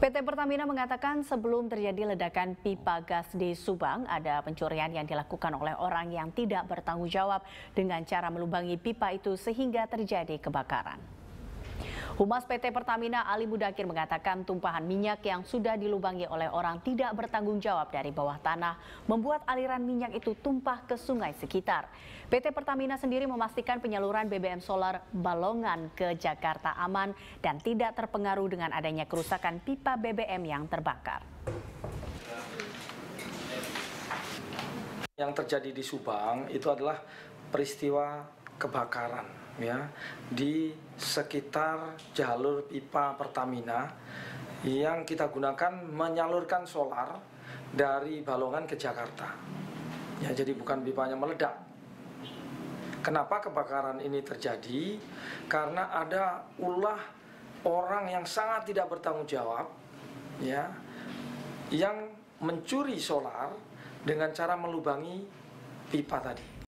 PT Pertamina mengatakan sebelum terjadi ledakan pipa gas di Subang, ada pencurian yang dilakukan oleh orang yang tidak bertanggung jawab dengan cara melubangi pipa itu sehingga terjadi kebakaran. Humas PT Pertamina Ali Budakir mengatakan tumpahan minyak yang sudah dilubangi oleh orang tidak bertanggung jawab dari bawah tanah membuat aliran minyak itu tumpah ke sungai sekitar. PT Pertamina sendiri memastikan penyaluran BBM solar balongan ke Jakarta aman dan tidak terpengaruh dengan adanya kerusakan pipa BBM yang terbakar. Yang terjadi di Subang itu adalah peristiwa kebakaran ya di sekitar jalur pipa Pertamina yang kita gunakan menyalurkan solar dari Balongan ke Jakarta. Ya, jadi bukan pipanya meledak. Kenapa kebakaran ini terjadi? Karena ada ulah orang yang sangat tidak bertanggung jawab ya yang mencuri solar dengan cara melubangi pipa tadi.